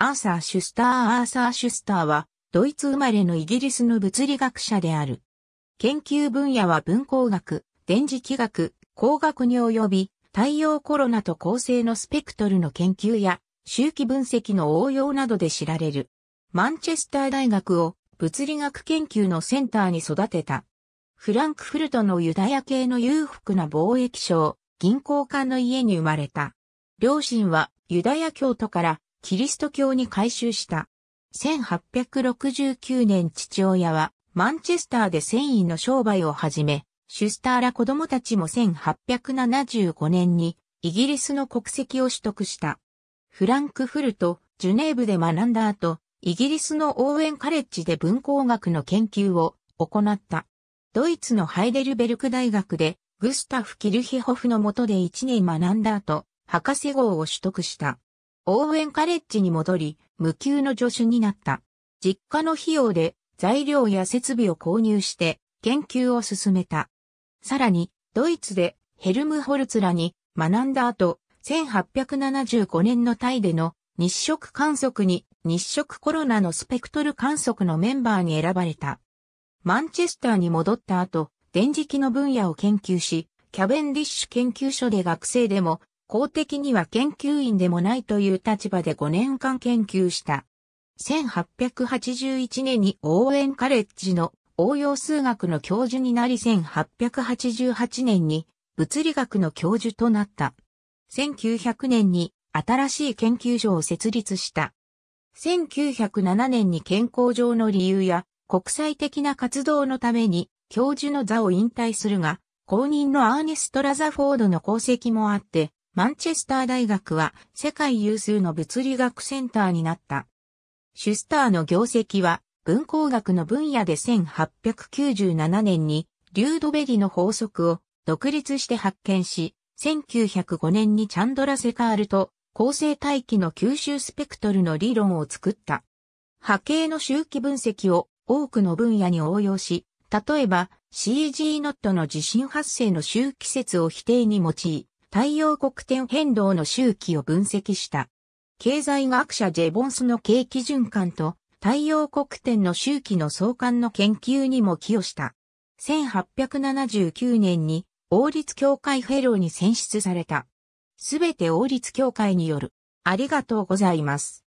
アーサー・シュスター・アーサー・シュスターは、ドイツ生まれのイギリスの物理学者である。研究分野は分光学、電磁気学、光学に及び、太陽コロナと恒星のスペクトルの研究や、周期分析の応用などで知られる。マンチェスター大学を物理学研究のセンターに育てた。フランクフルトのユダヤ系の裕福な貿易商、銀行家の家に生まれた。両親はユダヤ教徒からキリスト教に改宗した。1869年父親はマンチェスターで繊維の商売を始め、シュスターら子供たちも1875年にイギリスの国籍を取得した。フランクフルト、ジュネーブで学んだ後、イギリスの応援カレッジで文工学の研究を行った。ドイツのハイデルベルク大学でグスタフ・キルヒホフの下で1年学んだ後、博士号を取得した。応援カレッジに戻り、無給の助手になった。実家の費用で材料や設備を購入して研究を進めた。さらに、ドイツでヘルムホルツらに学んだ後、1875年のタイでの日食観測に日食コロナのスペクトル観測のメンバーに選ばれた。マンチェスターに戻った後、電磁気の分野を研究し、キャベンディッシュ研究所で学生でも公的には研究員でもないという立場で5年間研究した。1881年に応援カレッジの応用数学の教授になり1888年に物理学の教授となった。1900年に新しい研究所を設立した。1907年に健康上の理由や国際的な活動のために教授の座を引退するが、後任のアーネスト・ラザフォードの功績もあって、マンチェスター大学は世界有数の物理学センターになった。シュスターの業績は文工学の分野で1897年にリュードベリの法則を独立して発見し、1905年にチャンドラセカールと構成大気の吸収スペクトルの理論を作った。波形の周期分析を多くの分野に応用し、例えば CG ノットの地震発生の周期説を否定に用い、太陽黒点変動の周期を分析した。経済学者ジェボンスの景気循環と太陽黒点の周期の相関の研究にも寄与した。1879年に王立協会フェローに選出された。すべて王立協会による。ありがとうございます。